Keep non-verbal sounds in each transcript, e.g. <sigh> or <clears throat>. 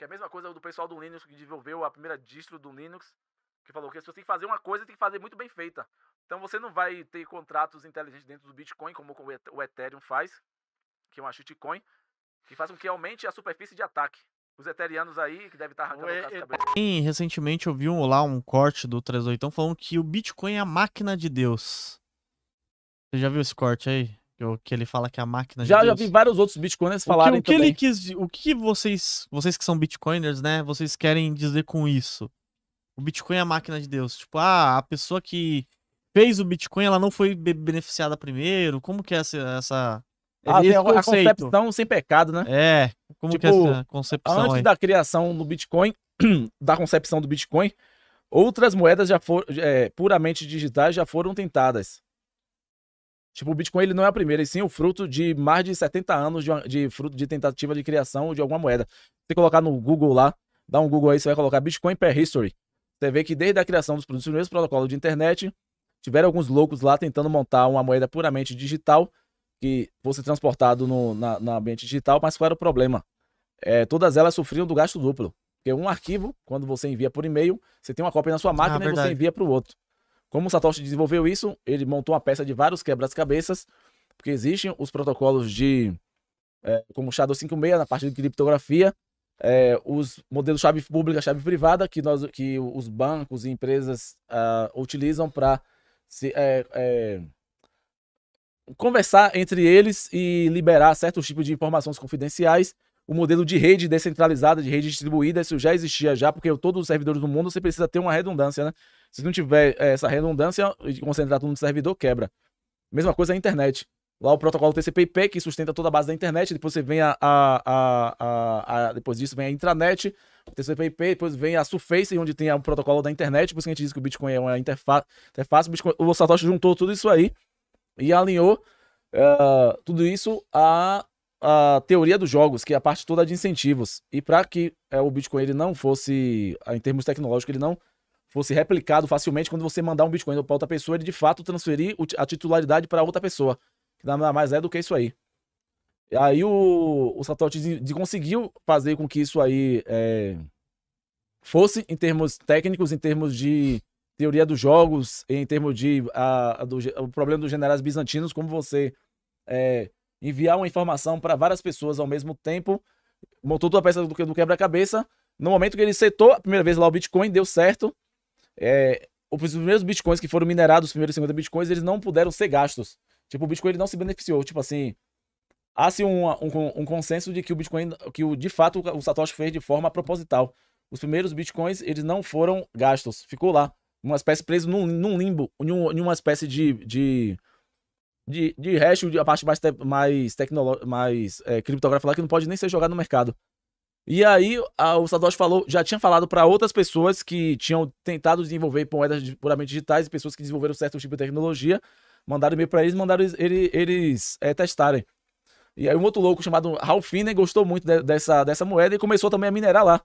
Que é a mesma coisa do pessoal do Linux que desenvolveu a primeira distro do Linux, que falou que se você tem que fazer uma coisa, tem que fazer muito bem feita. Então você não vai ter contratos inteligentes dentro do Bitcoin, como o Ethereum faz, que é uma shitcoin, que faz com que aumente a superfície de ataque. Os eterianos aí, que devem estar arrancando é, a cabeça. Sim, recentemente eu vi um, lá um corte do 38 falando que o Bitcoin é a máquina de Deus. Você já viu esse corte aí? que ele fala que a máquina já, de Deus. Já vi vários outros bitcoiners falarem o que, o que ele quis, o que vocês, vocês que são bitcoiners, né, vocês querem dizer com isso? O Bitcoin é a máquina de Deus. Tipo, ah, a pessoa que fez o Bitcoin, ela não foi beneficiada primeiro. Como que é essa, essa é ah, é a concepção sem pecado, né? É, como tipo, que é tipo, essa concepção Antes aí? da criação do Bitcoin, <clears throat> da concepção do Bitcoin, outras moedas já foram, é, puramente digitais já foram tentadas. Tipo, o Bitcoin ele não é a primeira, e sim o fruto de mais de 70 anos de, uma, de fruto de tentativa de criação de alguma moeda. Você colocar no Google lá, dá um Google aí, você vai colocar Bitcoin History. Você vê que desde a criação dos primeiros protocolos de internet, tiveram alguns loucos lá tentando montar uma moeda puramente digital que fosse transportado no na, na ambiente digital, mas qual era o problema? É, todas elas sofriam do gasto duplo. Porque um arquivo, quando você envia por e-mail, você tem uma cópia na sua ah, máquina ah, e você envia para o outro. Como o Satoshi desenvolveu isso, ele montou uma peça de vários quebras-cabeças, porque existem os protocolos de. É, como o Shadow 56, na parte de criptografia, é, os modelos chave pública, chave privada, que, nós, que os bancos e empresas uh, utilizam para é, é, conversar entre eles e liberar certos tipos de informações confidenciais o modelo de rede descentralizada, de rede distribuída, isso já existia já, porque todos os servidores do mundo você precisa ter uma redundância, né? Se não tiver eh, essa redundância e concentrar tudo no servidor, quebra. Mesma coisa a internet. Lá o protocolo TCP/IP que sustenta toda a base da internet, depois você vem a, a, a, a depois disso vem a intranet, TCP/IP, depois vem a surface onde tem o protocolo da internet, por isso que a gente diz que o Bitcoin é uma interface, interface o, Bitcoin, o Satoshi juntou tudo isso aí e alinhou uh, tudo isso a a teoria dos jogos, que é a parte toda de incentivos. E para que é, o Bitcoin ele não fosse, em termos tecnológicos, ele não fosse replicado facilmente quando você mandar um Bitcoin para outra pessoa, ele de fato transferir a titularidade para outra pessoa. Que nada mais é do que isso aí. E aí o, o Satoshi de, de conseguiu fazer com que isso aí é, fosse, em termos técnicos, em termos de teoria dos jogos, em termos de a, a do, o problema dos generais bizantinos, como você é, enviar uma informação para várias pessoas ao mesmo tempo, montou toda a peça do quebra-cabeça. No momento que ele setou a primeira vez lá o Bitcoin, deu certo. É, os primeiros bitcoins que foram minerados, os primeiros 50 bitcoins, eles não puderam ser gastos. Tipo, o Bitcoin ele não se beneficiou. Tipo assim, há se um, um, um, consenso de que o Bitcoin, que o, de fato o Satoshi fez de forma proposital. Os primeiros Bitcoins, eles não foram gastos. Ficou lá. Uma espécie preso num, num limbo, em, em uma espécie de, de de, de resto, a parte mais, te, mais, tecnolo, mais é, criptográfica lá que não pode nem ser jogada no mercado. E aí a, o Satoshi falou, já tinha falado para outras pessoas que tinham tentado desenvolver moedas puramente digitais e pessoas que desenvolveram certo tipo de tecnologia, mandaram e-mail para eles, mandaram eles, eles, eles é, testarem. E aí um outro louco chamado Ralph Finney gostou muito de, dessa, dessa moeda e começou também a minerar lá.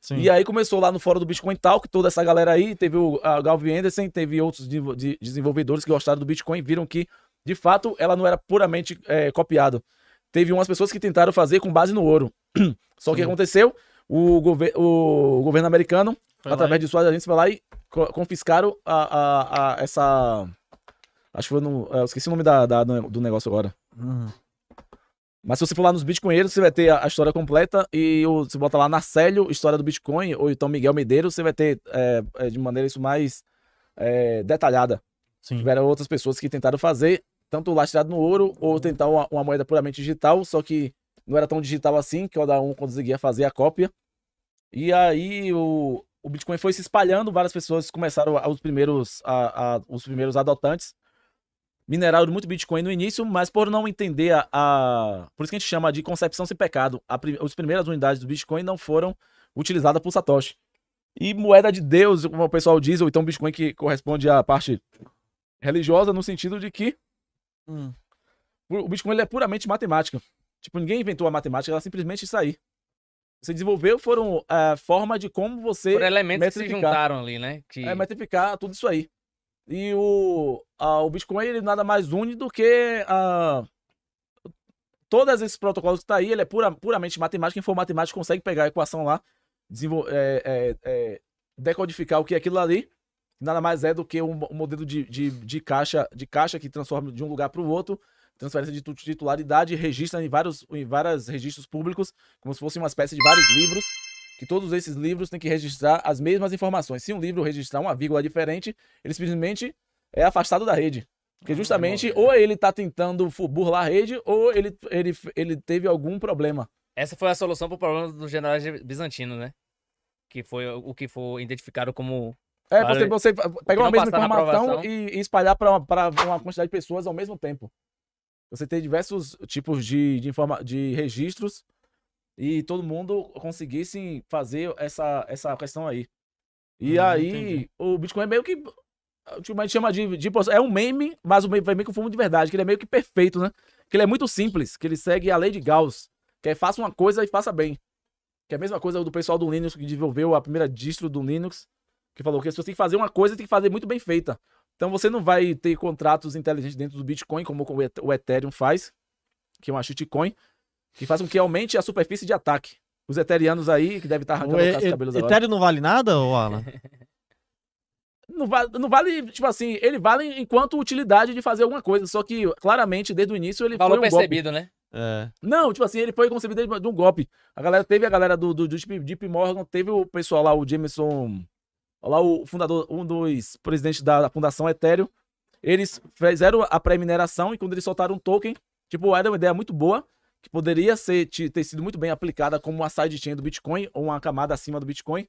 Sim. E aí começou lá no fórum do Bitcoin Talk, toda essa galera aí, teve o Galvin Anderson, teve outros de, de, desenvolvedores que gostaram do Bitcoin, viram que de fato, ela não era puramente é, copiada. Teve umas pessoas que tentaram fazer com base no ouro. <clears throat> Só que uhum. aconteceu, o, gover o governo americano, foi através lá. de suas agências, foi lá e co confiscaram a, a, a, essa... Acho que foi no... É, eu esqueci o nome da, da do negócio agora. Uhum. Mas se você for lá nos Bitcoinheiros, você vai ter a, a história completa e o, você bota lá na Célio, história do Bitcoin, ou então Miguel Medeiros, você vai ter é, é, de maneira isso mais é, detalhada. Sim. Tiveram outras pessoas que tentaram fazer tanto lastrado no ouro ou tentar uma, uma, moeda puramente digital, só que não era tão digital assim, que o da conseguia fazer a cópia. E aí o, o Bitcoin foi se espalhando, várias pessoas começaram os primeiros, a, a, os primeiros adotantes. Mineraram muito Bitcoin no início, mas por não entender a, a Por isso que a gente chama de concepção sem pecado. A, as primeiras unidades do Bitcoin não foram utilizadas por Satoshi. E moeda de Deus, como o pessoal diz, ou então Bitcoin que corresponde à parte religiosa, no sentido de que Hum. O Bitcoin ele é puramente matemática. Tipo, ninguém inventou a matemática, ela é simplesmente saiu. aí. Você desenvolveu foram a é, forma de como você. Por elementos que se juntaram ali, né? Que... É, metrificar tudo isso aí. E o, a, o Bitcoin ele nada mais une do que a, todos esses protocolos que tá aí, ele é pura, puramente matemática. Quem for matemático consegue pegar a equação lá, é, é, é, decodificar o que é aquilo ali nada mais é do que um, um modelo de, de, de, caixa, de caixa que transforma de um lugar para o outro, transferência de titularidade, registra em vários em várias registros públicos, como se fosse uma espécie de vários livros, que todos esses livros têm que registrar as mesmas informações. Se um livro registrar uma vírgula diferente, ele simplesmente é afastado da rede. Porque ah, é justamente ou né? ele está tentando burlar a rede ou ele, ele, ele teve algum problema. Essa foi a solução para o problema do general bizantino, né? Que foi o que foi identificado como é, você, você pegar uma mesma informação e, e, espalhar para uma, quantidade de pessoas ao mesmo tempo. Você tem diversos tipos de, de, informa, de registros e todo mundo conseguisse fazer essa, essa questão aí. E hum, aí, entendi. o Bitcoin é meio que. Ultimamente chama de, de. É um meme, mas o meme vai meio com fumo de verdade, que ele é meio que perfeito, né? Que ele é muito simples, que ele segue a lei de Gauss, que é faça uma coisa e faça bem. Que é a mesma coisa do pessoal do Linux que desenvolveu a primeira distro do Linux que falou que se você tem que fazer uma coisa, tem que fazer muito bem feita. Então você não vai ter contratos inteligentes dentro do Bitcoin, como o Ethereum faz, que é uma shitcoin, que faz com que aumente a superfície de ataque. Os eterianos aí, que devem estar arrancando o, os cabelos agora. Ethereum não vale nada, ou Alan? <laughs> não, vale, não vale, tipo assim, ele vale enquanto utilidade de fazer alguma coisa. Só que, claramente, desde o início ele Valor foi. um percebido, golpe. né? É. Não, tipo assim, ele foi concebido de um golpe. A galera teve a galera do, do, do Deep Morgan, teve o pessoal lá, o Jameson lá o fundador, um dos presidentes da, Fundação Ethereum, eles fizeram a pré-mineração e quando eles soltaram um token, tipo, era uma ideia muito boa, que poderia ser, ter sido muito bem aplicada como uma sidechain do Bitcoin ou uma camada acima do Bitcoin.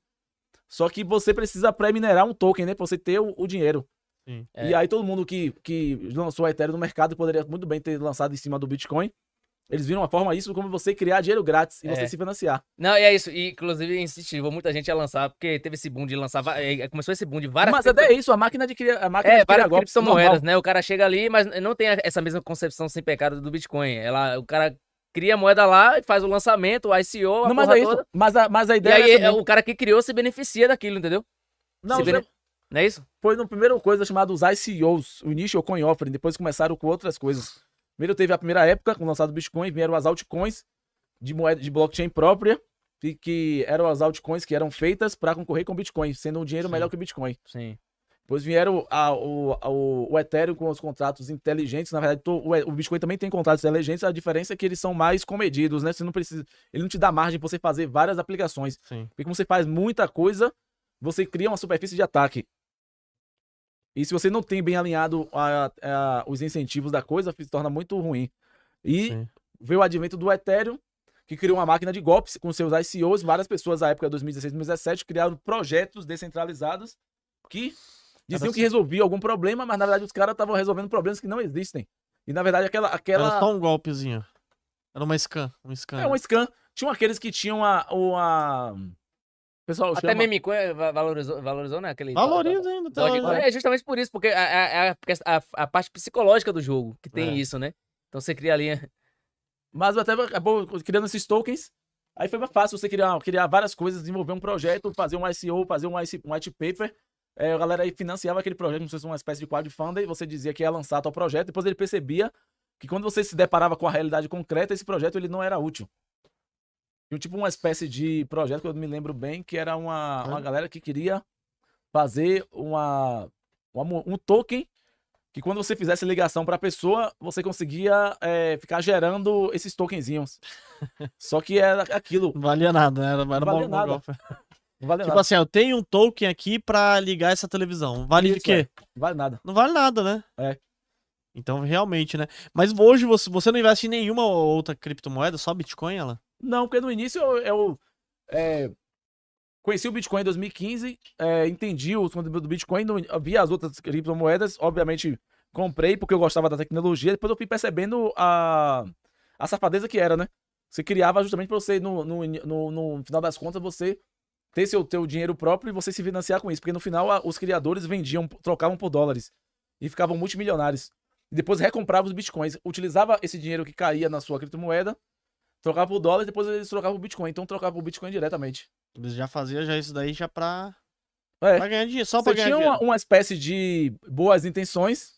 Só que você precisa pré-minerar um token, né? Pra você ter o, o dinheiro. Sim, é. E aí todo mundo que, que lançou a Ethereum no mercado poderia muito bem ter lançado em cima do Bitcoin. Eles viram uma forma isso como você criar dinheiro grátis e é. você se financiar. Não, e é isso. E, inclusive, incentivou muita gente a lançar, porque teve esse boom de lançar. É, começou esse boom de várias. Mas cripto... até isso, a máquina de criar. A máquina é, de várias criptomoedas, né? O cara chega ali, mas não tem essa mesma concepção sem pecado do Bitcoin. Ela, o cara cria a moeda lá, faz o lançamento, o ICO, a não, mas é isso. Toda. Mas a, mas a ideia e aí, é o cara que criou se beneficia daquilo, entendeu? Não, se bene... não é isso? Foi na primeira coisa chamada os ICOs, o Initial Coin Offering, depois começaram com outras coisas. Primeiro teve a primeira época, com o lançado do Bitcoin, vieram as altcoins de moeda de blockchain própria, que, que eram as altcoins que eram feitas para concorrer com o Bitcoin, sendo um dinheiro Sim. melhor que o Bitcoin. Sim. Depois vieram a, o, a, o, Ethereum com os contratos inteligentes. Na verdade, o, o, Bitcoin também tem contratos inteligentes. A diferença é que eles são mais comedidos, né? Você não precisa. Ele não te dá margem para você fazer várias aplicações. Sim. Porque como você faz muita coisa, você cria uma superfície de ataque. E se você não tem bem alinhado a, a, os incentivos da coisa, se torna muito ruim. E Sim. veio o advento do Ethereum, que criou uma máquina de golpes com seus ICOs. Várias pessoas, na época de 2016, 2017, criaram projetos descentralizados que diziam que assim. resolvia algum problema, mas na verdade os caras estavam resolvendo problemas que não existem. E na verdade aquela. aquela... Era só um golpezinho. Era uma scan. Um scan. É, um scan. Tinham aqueles que tinham a, uma Pessoal, Até chama... meme valorizou, valorizou, né? Aquele... Valoriza ainda. Tá né? é justamente por isso, porque é a, a, a, parte psicológica do jogo que tem é. isso, né? Então você cria ali... É. Mas até acabou é criando esses tokens, aí foi mais fácil você criar, criar várias coisas, desenvolver um projeto, fazer um ICO, fazer um, IC, um white paper, é, a galera aí financiava aquele projeto, como se fosse uma espécie de crowdfunding, você dizia que ia lançar tal projeto, depois ele percebia que quando você se deparava com a realidade concreta, esse projeto ele não era útil tipo uma espécie de projeto que eu me lembro bem, que era uma, uma galera que queria fazer uma, uma um token que quando você fizesse ligação para a pessoa, você conseguia é, ficar gerando esses tokenzinhos. Só que era aquilo. Não valia nada, né? Era, não valia nada. vale tipo nada. assim, eu tenho um token aqui pra ligar essa televisão. Vale Isso, de é. quê? É. Não vale nada. Não vale nada, né? É. Então, realmente, né? Mas hoje você, você não investe em nenhuma outra criptomoeda, só Bitcoin, ela? Não, porque no início eu, eu é, conheci o Bitcoin em 2015, é, entendi o conteúdo do Bitcoin, não, vi as outras criptomoedas, obviamente comprei porque eu gostava da tecnologia, depois eu fui percebendo a, a safadeza que era, né? Você criava justamente para você, no, no, no, no, final das contas, você ter seu teu dinheiro próprio e você se financiar com isso. Porque no final, a, os criadores vendiam, trocavam por dólares e ficavam multimilionários. E depois recomprava os bitcoins, utilizava esse dinheiro que caía na sua criptomoeda trocar pro dólar e depois eles trocavam pro Bitcoin. Então trocava pro Bitcoin diretamente. Eles já faziam já isso daí já pra. É. Pra ganhar dinheiro, só Você pra ganhar tinha dinheiro. Uma, uma espécie de boas intenções,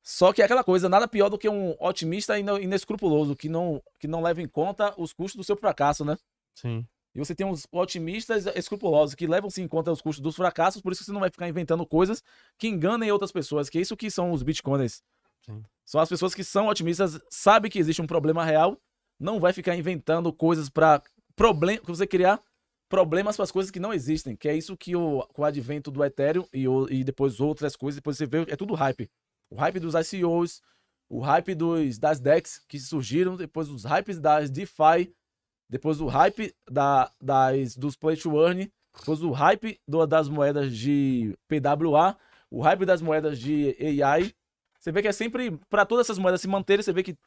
só que é aquela coisa, nada pior do que um otimista inescrupuloso, que não, que não leva em conta os custos do seu fracasso, né? Sim. E você tem uns otimistas escrupulosos que levam-se em conta os custos dos fracassos, por isso você não vai ficar inventando coisas que enganem outras pessoas, que é isso que são os bitcoiners. Sim. São as pessoas que são otimistas, sabem que existe um problema real não vai ficar inventando coisas para problema que você criar problemas para as coisas que não existem, que é isso que o, com o advento do Ethereum e, o, e depois outras coisas, depois você vê, é tudo hype. O hype dos ICOs, o hype dos, das DEX que surgiram, depois os hypes das DeFi, depois o hype da, das, dos Play to Earn, depois o hype do, das moedas de PWA, o hype das moedas de AI. Você vê que é sempre, para todas essas moedas se manterem, você vê que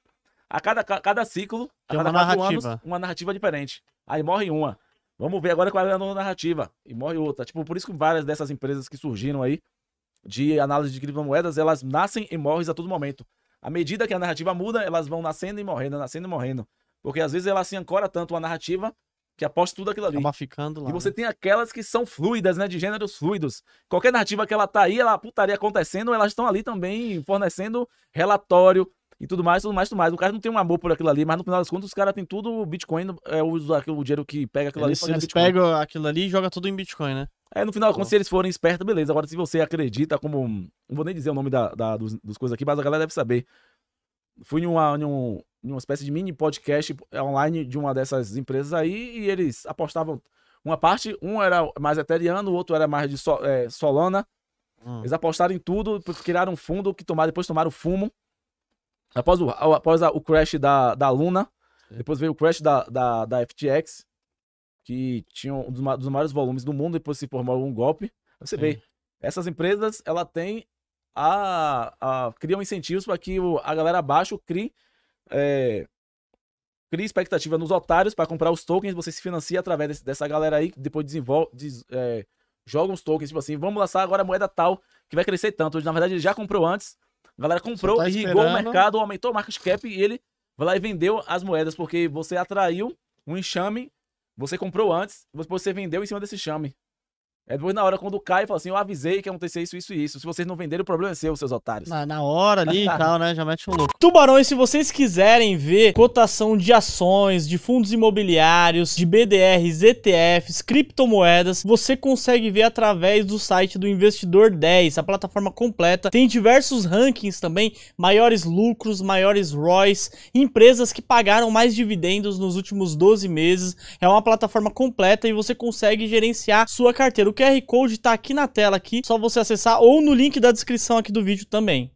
a cada, cada ciclo, a cada uma narrativa. Anos, uma narrativa diferente. Aí morre uma. Vamos ver agora qual é a nova narrativa. E morre outra. Tipo, por isso que várias dessas empresas que surgiram aí de análise de criptomoedas, elas nascem e morrem a todo momento. À medida que a narrativa muda, elas vão nascendo e morrendo, nascendo e morrendo. Porque às vezes ela se ancora tanto a narrativa que aposta tudo aquilo ali. Acaba ficando lá. E você né? tem aquelas que são fluidas, né? De gêneros fluidos. Qualquer narrativa que ela tá aí, ela putaria acontecendo, elas estão ali também fornecendo relatório, e tudo mais, tudo mais, tudo mais. O cara não tem um amor por aquilo ali, mas no final das contas os caras têm tudo o Bitcoin, é o, o dinheiro que pega aquilo eles, ali. Eles pegam aquilo ali e jogam tudo em Bitcoin, né? É, no final, como se eles forem espertos, beleza. Agora, se você acredita, como. Não vou nem dizer o nome da, da dos, dos, coisas aqui, mas a galera deve saber. Fui em uma, uma espécie de mini podcast online de uma dessas empresas aí e eles apostavam. Uma parte, um era mais eteriano, o outro era mais de Sol, é, Solana. Hum. Eles apostaram em tudo, criaram um fundo que tomaram, depois tomaram fumo. Após o, após a, o crash da, da Luna, depois veio o crash da, da, da FTX, que tinha um dos, dos maiores volumes do mundo, depois se formou um golpe. Você Sim. vê, essas empresas, ela tem a, a criam incentivos para que o, a galera abaixo crie é, expectativa nos otários para comprar os tokens, você se financia através desse, dessa galera aí, depois desenvolve, des, é, joga uns tokens, tipo assim, vamos lançar agora a moeda tal, que vai crescer tanto. Na verdade, ele já comprou antes, a galera comprou, tá irrigou o mercado, aumentou o market cap e ele vai lá e vendeu as moedas, porque você atraiu um enxame, você comprou antes, depois você vendeu em cima desse enxame. É depois na hora, quando cai, fala assim, eu avisei que ia acontecer isso, isso e isso. Se vocês não venderem, o problema é seu, seus otários. Na, na hora ali e <laughs> tal, né? Já mete um louco. Tubarões, se vocês quiserem ver cotação de ações, de fundos imobiliários, de BDRs, ETFs, criptomoedas, você consegue ver através do site do Investidor 10, a plataforma completa. Tem diversos rankings também, maiores lucros, maiores ROIs, empresas que pagaram mais dividendos nos últimos 12 meses. É uma plataforma completa e você consegue gerenciar sua carteira QR Code tá aqui na tela aqui, só você acessar ou no link da descrição aqui do vídeo também.